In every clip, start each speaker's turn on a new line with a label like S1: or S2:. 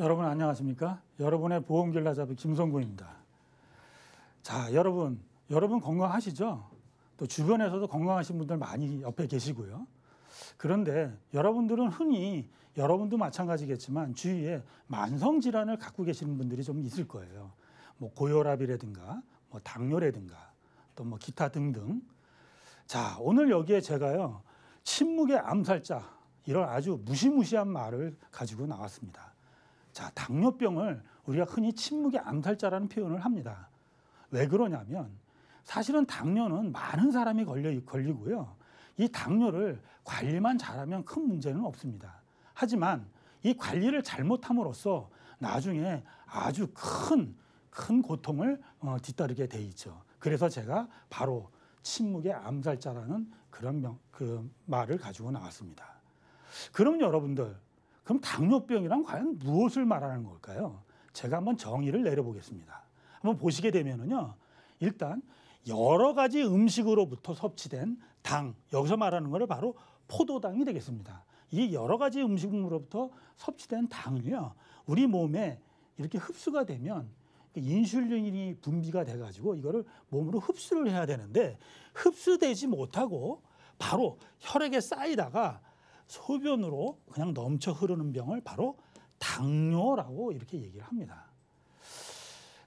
S1: 여러분 안녕하십니까? 여러분의 보험길라잡이 김성구입니다. 자, 여러분, 여러분 건강하시죠? 또 주변에서도 건강하신 분들 많이 옆에 계시고요. 그런데 여러분들은 흔히 여러분도 마찬가지겠지만 주위에 만성 질환을 갖고 계시는 분들이 좀 있을 거예요. 뭐 고혈압이라든가, 뭐 당뇨라든가, 또 뭐 기타 등등. 자, 오늘 여기에 제가요. 침묵의 암살자 이런 아주 무시무시한 말을 가지고 나왔습니다. 자, 당뇨병을 우리가 흔히 침묵의 암살자라는 표현을 합니다. 왜 그러냐면 사실은 당뇨는 많은 사람이 걸려, 걸리고요. 이 당뇨를 관리만 잘하면 큰 문제는 없습니다. 하지만 이 관리를 잘못함으로써 나중에 아주 큰, 큰 고통을 어, 뒤따르게 돼 있죠. 그래서 제가 바로 침묵의 암살자라는 그런 명, 그 말을 가지고 나왔습니다. 그럼 여러분들, 그럼 당뇨병이란 과연 무엇을 말하는 걸까요? 제가 한번 정의를 내려보겠습니다. 한번 보시게 되면은요. 일단 여러 가지 음식으로부터 섭취된 당, 여기서 말하는 것을 바로 포도당이 되겠습니다. 이 여러 가지 음식으로부터 섭취된 당은요, 우리 몸에 이렇게 흡수가 되면 그 인슐린이 분비가 돼가지고 이거를 몸으로 흡수를 해야 되는데 흡수되지 못하고 바로 혈액에 쌓이다가 소변으로 그냥 넘쳐 흐르는 병을 바로 당뇨라고 이렇게 얘기를 합니다.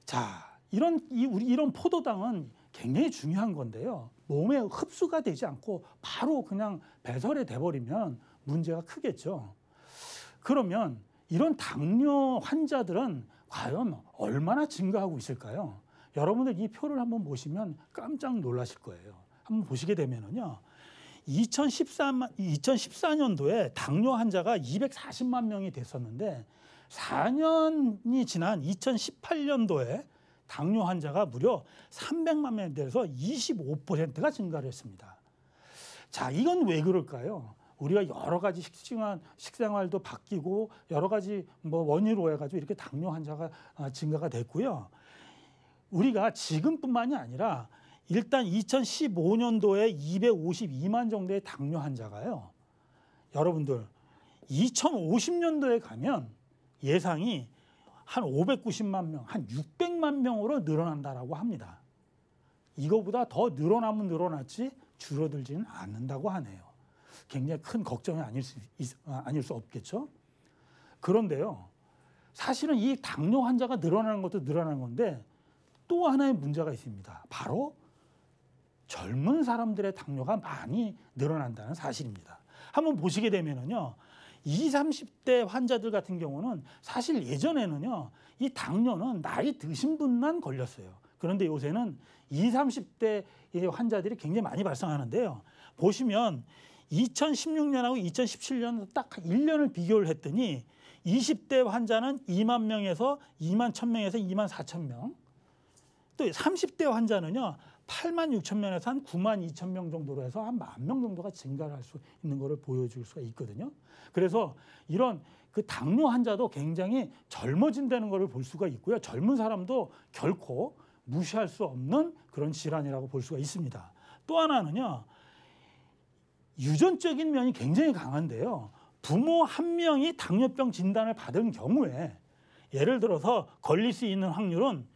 S1: 자, 이런 이 우리 이런 포도당은 굉장히 중요한 건데요. 몸에 흡수가 되지 않고 바로 그냥 배설이 돼 버리면 문제가 크겠죠. 그러면 이런 당뇨 환자들은 과연 얼마나 증가하고 있을까요? 여러분들 이 표를 한번 보시면 깜짝 놀라실 거예요. 한번 보시게 되면은요. 2013, 2014년도에 당뇨 환자가 240만 명이 됐었는데 4년이 지난 2018년도에 당뇨 환자가 무려 300만 명에 대해서 25%가 증가를 했습니다. 자, 이건 왜 그럴까요? 우리가 여러 가지 식생활, 식생활도 바뀌고 여러 가지 뭐 원인으로 해가지고 이렇게 당뇨 환자가 아, 증가가 됐고요. 우리가 지금뿐만이 아니라 일단 2015년도에 252만 정도의 당뇨 환자가요. 여러분들 2050년도에 가면 예상이 한 590만 명, 한 600만 명으로 늘어난다라고 합니다. 이거보다 더 늘어나면 늘어났지 줄어들지는 않는다고 하네요. 굉장히 큰 걱정이 아닐 수, 있, 아닐 수 없겠죠. 그런데요. 사실은 이 당뇨 환자가 늘어나는 것도 늘어나는 건데 또 하나의 문제가 있습니다. 바로 젊은 사람들의 당뇨가 많이 늘어난다는 사실입니다. 한번 보시게 되면은요. 20, 30대 환자들 같은 경우는 사실 예전에는요. 이 당뇨는 나이 드신 분만 걸렸어요. 그런데 요새는 20, 30대 환자들이 굉장히 많이 발생하는데요. 보시면 2016년하고 2017년 딱 1년을 비교를 했더니 20대 환자는 2만 명에서 2만 1천 명에서 2만 4천 명. 또 30대 환자는요. 8만 6천 명에서 한 9만 2천 명 정도로 해서 한 만 명 정도가 증가를 할수 있는 것을 보여줄 수가 있거든요. 그래서 이런 그 당뇨 환자도 굉장히 젊어진다는 것을 볼 수가 있고요. 젊은 사람도 결코 무시할 수 없는 그런 질환이라고 볼 수가 있습니다. 또 하나는요. 유전적인 면이 굉장히 강한데요. 부모 한 명이 당뇨병 진단을 받은 경우에 예를 들어서 걸릴 수 있는 확률은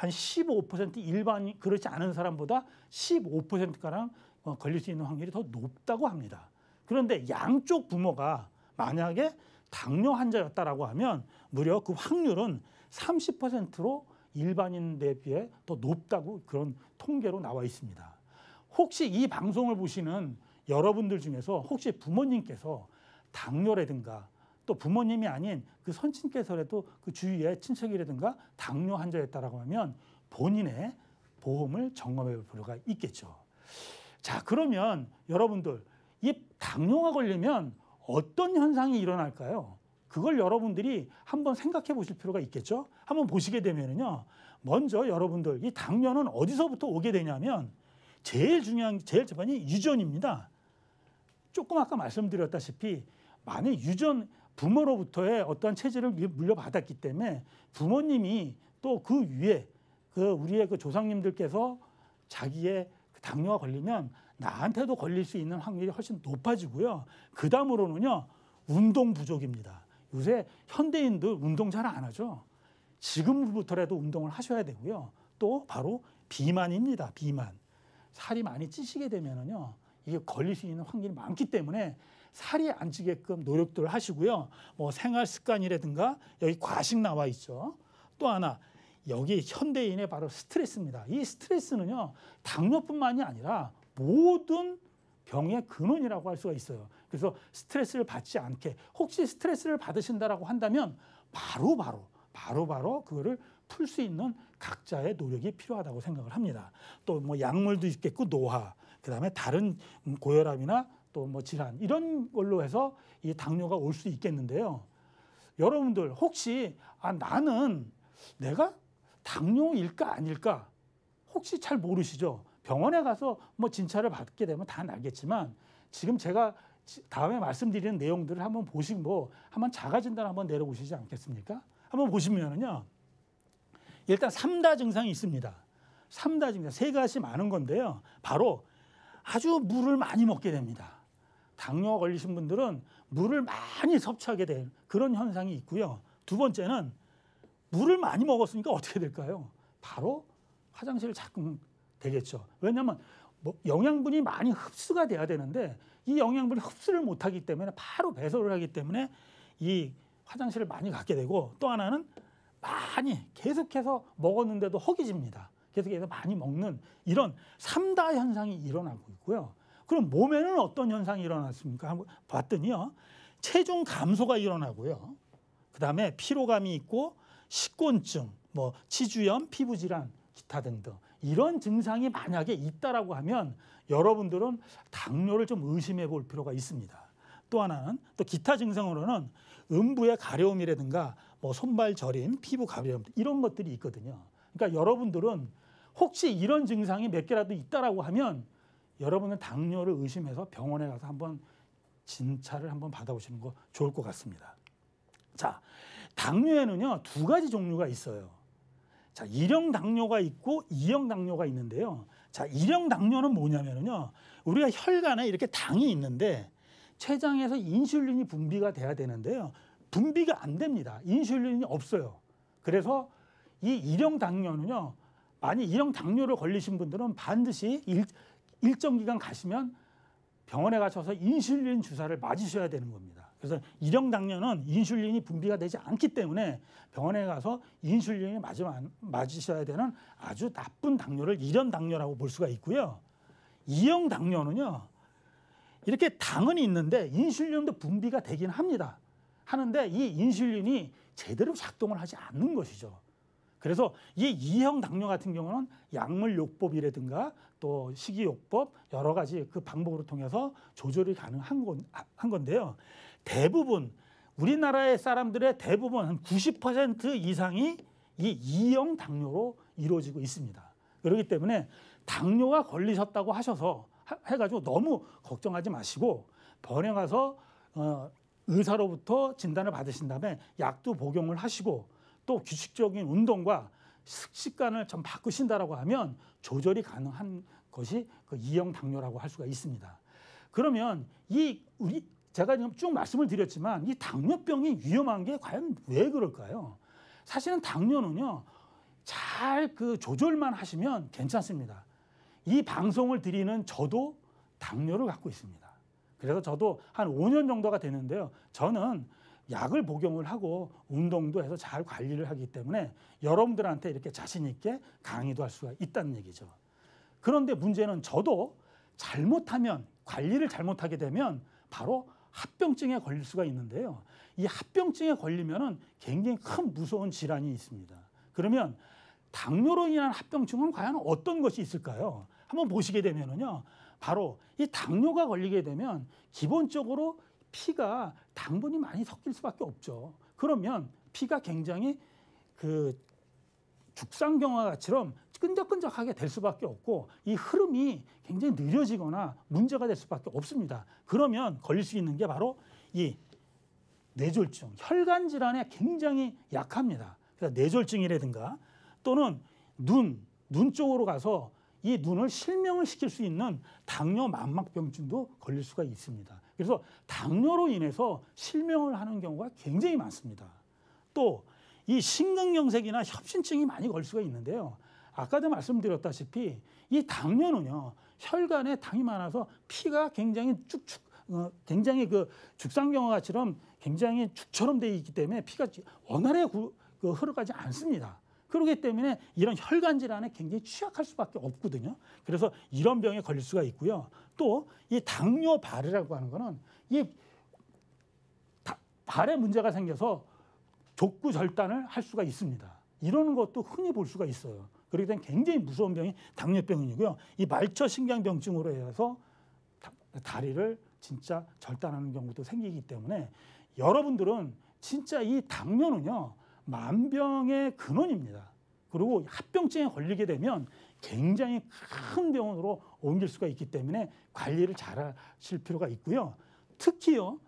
S1: 한15% 일반 그렇지 않은 사람보다 15%가량 어, 걸릴 수 있는 확률이 더 높다고 합니다. 그런데 양쪽 부모가 만약에 당뇨 환자였다라고 하면 무려 그 확률은 30%로 일반인 대비해 더 높다고 그런 통계로 나와 있습니다. 혹시 이 방송을 보시는 여러분들 중에서 혹시 부모님께서 당뇨라든가 또 부모님이 아닌 그 선친께서라도 그 주위에 친척이라든가 당뇨 환자였다라고 하면 본인의 보험을 점검해 볼 필요가 있겠죠. 자, 그러면 여러분들 이 당뇨가 걸리면 어떤 현상이 일어날까요? 그걸 여러분들이 한번 생각해 보실 필요가 있겠죠. 한번 보시게 되면은요. 먼저 여러분들 이 당뇨는 어디서부터 오게 되냐면 제일 중요한 제일 저반이 유전입니다. 조금 아까 말씀드렸다시피 만약 유전 부모로부터의 어떠한 체질을 물려받았기 때문에 부모님이 또 그 위에 그 우리의 그 조상님들께서 자기의 그 당뇨가 걸리면 나한테도 걸릴 수 있는 확률이 훨씬 높아지고요. 그 다음으로는요, 운동 부족입니다. 요새 현대인들 운동 잘 안 하죠. 지금부터라도 운동을 하셔야 되고요. 또 바로 비만입니다. 비만. 살이 많이 찌시게 되면은요, 이게 걸릴 수 있는 확률이 많기 때문에 살이 안 찌게끔 노력들 하시고요. 뭐 생활 습관이라든가 여기 과식 나와 있죠. 또 하나 여기 현대인의 바로 스트레스입니다. 이 스트레스는요 당뇨뿐만이 아니라 모든 병의 근원이라고 할 수가 있어요. 그래서 스트레스를 받지 않게 혹시 스트레스를 받으신다라고 한다면 바로 바로 바로 바로 그거를 풀 수 있는 각자의 노력이 필요하다고 생각을 합니다. 또 뭐 약물도 있겠고 노화, 그다음에 다른 고혈압이나 또뭐 질환 이런 걸로 해서 이 당뇨가 올 수 있겠는데요. 여러분들 혹시 아 나는 내가 당뇨일까 아닐까 혹시 잘 모르시죠? 병원에 가서 뭐 진찰을 받게 되면 다 알겠지만 지금 제가 다음에 말씀드리는 내용들을 한번 보시고 뭐 한번 자가 진단 한번 내려보시지 않겠습니까? 한번 보시면은요. 일단 삼다 증상이 있습니다. 삼다 증상 세 가지 많은 건데요. 바로 아주 물을 많이 먹게 됩니다. 당뇨 가 걸리신 분들은 물을 많이 섭취하게 될 그런 현상이 있고요. 두 번째는 물을 많이 먹었으니까 어떻게 될까요? 바로 화장실 을 자꾸 되겠죠. 왜냐하면 뭐 영양분이 많이 흡수가 돼야 되는데 이 영양분이 흡수를 못하기 때문에 바로 배설을 하기 때문에 이 화장실을 많이 갖게 되고 또 하나는 많이 계속해서 먹었는데도 허기집니다. 계속해서 많이 먹는 이런 삼다 현상이 일어나고 있고요. 그럼 몸에는 어떤 현상이 일어났습니까? 한번 봤더니요. 체중 감소가 일어나고요. 그다음에 피로감이 있고 식곤증, 뭐 치주염, 피부 질환, 기타 등등 이런 증상이 만약에 있다라고 하면 여러분들은 당뇨를 좀 의심해 볼 필요가 있습니다. 또 하나는 또 기타 증상으로는 음부의 가려움이라든가 뭐 손발 저림, 피부 가려움 이런 것들이 있거든요. 그러니까 여러분들은 혹시 이런 증상이 몇 개라도 있다라고 하면 여러분은 당뇨를 의심해서 병원에 가서 한번 진찰을 한번 받아보시는 거 좋을 것 같습니다. 자, 당뇨에는요, 두 가지 종류가 있어요. 자, 일형 당뇨가 있고 이형 당뇨가 있는데요. 자, 일형 당뇨는 뭐냐면요. 우리가 혈관에 이렇게 당이 있는데 췌장에서 인슐린이 분비가 돼야 되는데요. 분비가 안 됩니다. 인슐린이 없어요. 그래서 이 일형 당뇨는요. 만약 일형 당뇨를 걸리신 분들은 반드시 일, 일정 기간 가시면 병원에 가셔서 인슐린 주사를 맞으셔야 되는 겁니다. 그래서 일형 당뇨는 인슐린이 분비가 되지 않기 때문에 병원에 가서 인슐린을 맞으면, 맞으셔야 되는 아주 나쁜 당뇨를 일형 당뇨라고 볼 수가 있고요. 이형 당뇨는요. 이렇게 당은 있는데 인슐린도 분비가 되긴 합니다. 하는데 이 인슐린이 제대로 작동을 하지 않는 것이죠. 그래서 이 이형 당뇨 같은 경우는 약물요법이라든가 또 식이요법 여러 가지 그 방법으로 통해서 조절이 가능한 건, 한 건데요. 대부분 우리나라의 사람들의 대부분 한 90% 이상이 이 이형 당뇨로 이루어지고 있습니다. 그렇기 때문에 당뇨가 걸리셨다고 하셔서 하, 해가지고 너무 걱정하지 마시고 번에 가서 어, 의사로부터 진단을 받으신 다음에 약도 복용을 하시고 또 규칙적인 운동과 식습관을 좀 바꾸신다라고 하면 조절이 가능한 것이 그 이형 당뇨라고 할 수가 있습니다. 그러면 이 우리 제가 지금 쭉 말씀을 드렸지만 이 당뇨병이 위험한 게 과연 왜 그럴까요? 사실은 당뇨는요. 잘 그 조절만 하시면 괜찮습니다. 이 방송을 드리는 저도 당뇨를 갖고 있습니다. 그래서 저도 한 5년 정도가 되는데요. 저는 약을 복용을 하고 운동도 해서 잘 관리를 하기 때문에 여러분들한테 이렇게 자신 있게 강의도 할 수가 있다는 얘기죠. 그런데 문제는 저도 잘못하면 관리를 잘못하게 되면 바로 합병증에 걸릴 수가 있는데요. 이 합병증에 걸리면은 굉장히 큰 무서운 질환이 있습니다. 그러면 당뇨로 인한 합병증은 과연 어떤 것이 있을까요? 한번 보시게 되면은요. 바로 이 당뇨가 걸리게 되면 기본적으로 피가 당분이 많이 섞일 수밖에 없죠. 그러면 피가 굉장히 그 죽상경화처럼 끈적끈적하게 될 수밖에 없고 이 흐름이 굉장히 느려지거나 문제가 될 수밖에 없습니다. 그러면 걸릴 수 있는 게 바로 이 뇌졸중, 혈관 질환에 굉장히 약합니다. 그래서 뇌졸중이라든가 또는 눈, 눈 쪽으로 가서 이 눈을 실명을 시킬 수 있는 당뇨 망막병증도 걸릴 수가 있습니다. 그래서 당뇨로 인해서 실명을 하는 경우가 굉장히 많습니다. 또 이 심근경색이나 협신증이 많이 걸 수가 있는데요. 아까도 말씀드렸다시피 이 당뇨는요 혈관에 당이 많아서 피가 굉장히 쭉쭉 어, 굉장히 그 죽상경화처럼 굉장히 죽처럼 돼 있기 때문에 피가 원활히 그, 그, 흐르가지 않습니다. 그러기 때문에 이런 혈관 질환에 굉장히 취약할 수밖에 없거든요. 그래서 이런 병에 걸릴 수가 있고요. 또 이 당뇨 발이라고 하는 거는 이 발에 문제가 생겨서 족구 절단을 할 수가 있습니다. 이러는 것도 흔히 볼 수가 있어요. 그렇기 때문에 굉장히 무서운 병이 당뇨병이고요. 이 말초 신경병증으로 해서 다리를 진짜 절단하는 경우도 생기기 때문에 여러분들은 진짜 이 당뇨는요. 만병의 근원입니다. 그리고 합병증에 걸리게 되면 굉장히 큰 병원으로 옮길 수가 있기 때문에 관리를 잘 하실 필요가 있고요. 특히요.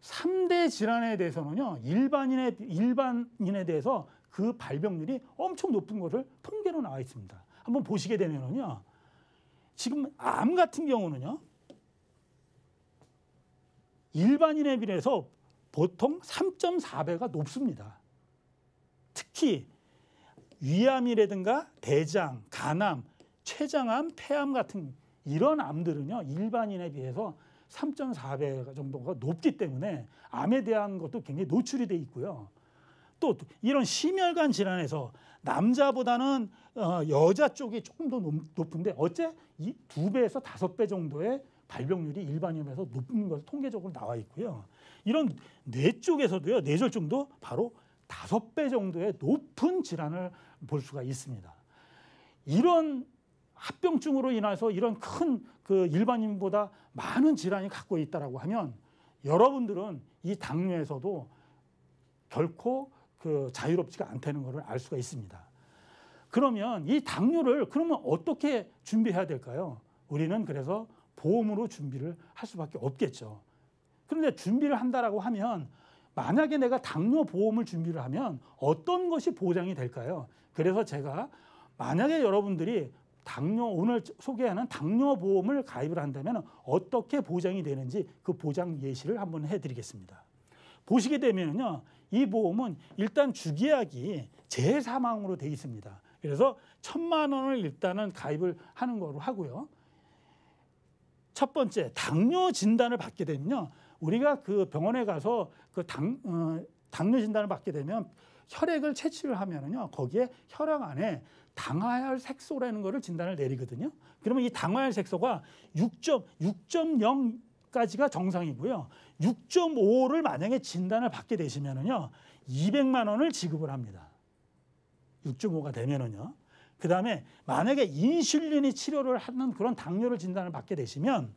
S1: 삼대 질환에 대해서는요. 일반인의 일반인에 대해서 그 발병률이 엄청 높은 것을 통계로 나와 있습니다. 한번 보시게 되면은요. 지금 암 같은 경우는요. 일반인에 비해서 보통 3.4배가 높습니다. 특히 위암이라든가 대장, 간암, 췌장암, 폐암 같은 이런 암들은요 일반인에 비해서 3.4배 정도가 높기 때문에 암에 대한 것도 굉장히 노출이 돼 있고요. 또 이런 심혈관 질환에서 남자보다는 어, 여자 쪽이 조금 더 높은데 어째 이 두 배에서 다섯 배 정도의 발병률이 일반인에서 높은 것으로 통계적으로 나와 있고요. 이런 뇌 쪽에서도요 뇌졸중도 바로 다섯 배 정도의 높은 질환을 볼 수가 있습니다. 이런 합병증으로 인해서 이런 큰 그 일반인보다 많은 질환이 갖고 있다라고 하면 여러분들은 이 당뇨에서도 결코 그 자유롭지가 않다는 것을 알 수가 있습니다. 그러면 이 당뇨를 그러면 어떻게 준비해야 될까요? 우리는 그래서 보험으로 준비를 할 수밖에 없겠죠. 그런데 준비를 한다라고 하면 만약에 내가 당뇨 보험을 준비를 하면 어떤 것이 보장이 될까요? 그래서 제가 만약에 여러분들이 당뇨 오늘 소개하는 당뇨 보험을 가입을 한다면 어떻게 보장이 되는지 그 보장 예시를 한번 해드리겠습니다. 보시게 되면요, 이 보험은 일단 주계약이 재사망으로 되어 있습니다. 그래서 천만 원을 일단은 가입을 하는 거로 하고요. 첫 번째 당뇨 진단을 받게 되면요, 우리가 그 병원에 가서 그 당, 어, 당뇨 진단을 받게 되면 혈액을 채취를 하면은요 거기에 혈액 안에 당화혈 색소라는 거를 진단을 내리거든요. 그러면 이 당화혈 색소가 6.6.0 까지가 정상이고요. 6.5를 만약에 진단을 받게 되시면은요. 200만 원을 지급을 합니다. 6.5가 되면은요. 그다음에 만약에 인슐린이 치료를 하는 그런 당뇨를 진단을 받게 되시면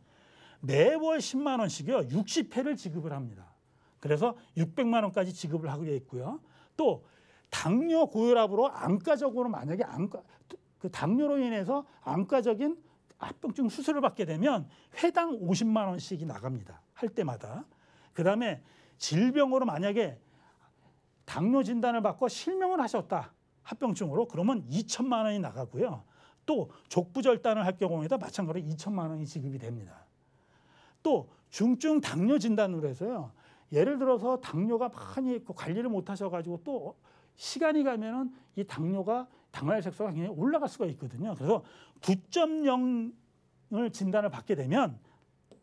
S1: 매월 10만 원씩이요. 60회를 지급을 합니다. 그래서 600만 원까지 지급을 하게 있고요. 또 당뇨 고혈압으로 안과적으로 만약에 안과 그 당뇨로 인해서 안과적인 합병증 수술을 받게 되면 회당 50만 원씩이 나갑니다. 할 때마다. 그다음에 질병으로 만약에 당뇨 진단을 받고 실명을 하셨다. 합병증으로 그러면 2천만 원이 나가고요. 또 족부절단을 할 경우에도 마찬가지로 2천만 원이 지급이 됩니다. 또 중증 당뇨 진단으로 해서요. 예를 들어서 당뇨가 많이 있고 관리를 못 하셔가지고 또 시간이 가면은 이 당뇨가 당뇨의 색소가 굉장히 올라갈 수가 있거든요. 그래서 9.0을 진단을 받게 되면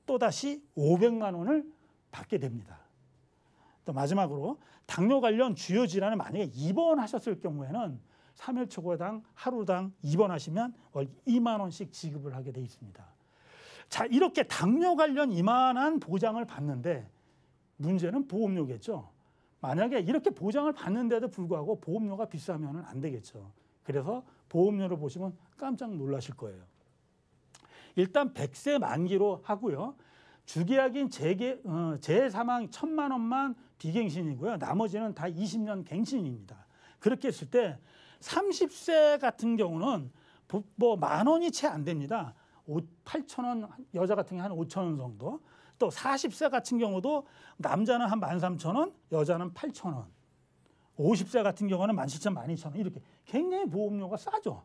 S1: 또 다시 500만 원을 받게 됩니다. 또 마지막으로 당뇨 관련 주요 질환을 만약에 입원하셨을 경우에는 3일 초과당 하루당 입원하시면 월 2만 원씩 지급을 하게 돼 있습니다. 자, 이렇게 당뇨 관련 이만한 보장을 받는데 문제는 보험료겠죠. 만약에 이렇게 보장을 받는데도 불구하고 보험료가 비싸면 안 되겠죠. 그래서 보험료를 보시면 깜짝 놀라실 거예요. 일단 100세 만기로 하고요. 주계약인 재계, 어, 재사망 1 천만 원만 비갱신이고요. 나머지는 다 20년 갱신입니다. 그렇게 했을 때 30세 같은 경우는 뭐만 원이 채 안 됩니다. 8천 원, 여자 같은 게한 5천 원 정도. 또 40세 같은 경우도 남자는 한 13,000원, 여자는 8,000원. 50세 같은 경우는 17,000원, 12,000원 이렇게 굉장히 보험료가 싸죠.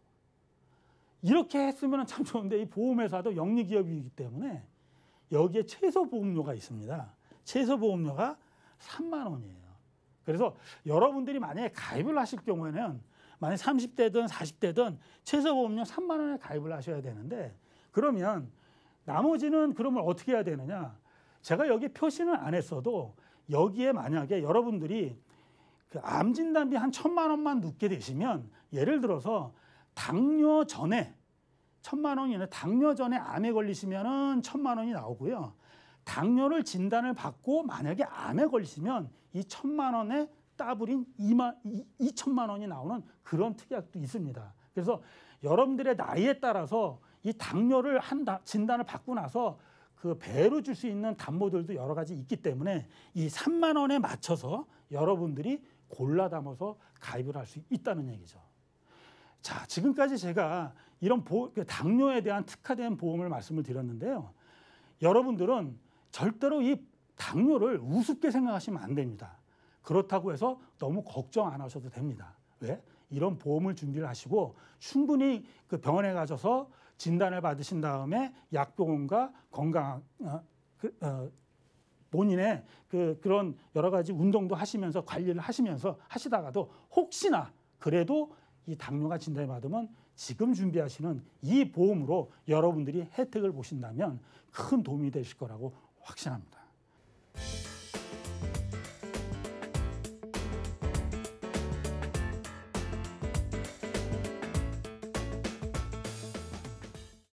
S1: 이렇게 했으면 참 좋은데 이 보험회사도 영리기업이기 때문에 여기에 최소 보험료가 있습니다. 최소 보험료가 3만 원이에요. 그래서 여러분들이 만약에 가입을 하실 경우에는 만약 30대든 40대든 최소 보험료 3만 원에 가입을 하셔야 되는데 그러면 나머지는 그러면 어떻게 해야 되느냐? 제가 여기 표시는 안 했어도 여기에 만약에 여러분들이 그 암 진단비 한 천만 원만 넣게 되시면 예를 들어서 당뇨 전에 천만 원이나 당뇨 전에 암에 걸리시면은 천만 원이 나오고요. 당뇨를 진단을 받고 만약에 암에 걸리시면 이 천만 원에 따블인 2만, 2천만 원이 나오는 그런 특약도 있습니다. 그래서 여러분들의 나이에 따라서 이 당뇨를 한 진단을 받고 나서 그 배로 줄 수 있는 담보들도 여러 가지 있기 때문에 이 3만 원에 맞춰서 여러분들이 골라 담아서 가입을 할 수 있다는 얘기죠. 자, 지금까지 제가 이런 보, 그 당뇨에 대한 특화된 보험을 말씀을 드렸는데요. 여러분들은 절대로 이 당뇨를 우습게 생각하시면 안 됩니다. 그렇다고 해서 너무 걱정 안 하셔도 됩니다. 왜? 이런 보험을 준비를 하시고 충분히 그 병원에 가셔서 진단을 받으신 다음에 약보험과 건강 어, 그, 어, 본인의 그 그런 여러 가지 운동도 하시면서 관리를 하시면서 하시다가도 혹시나 그래도 이 당뇨가 진단을 받으면 지금 준비하시는 이 보험으로 여러분들이 혜택을 보신다면 큰 도움이 되실 거라고 확신합니다.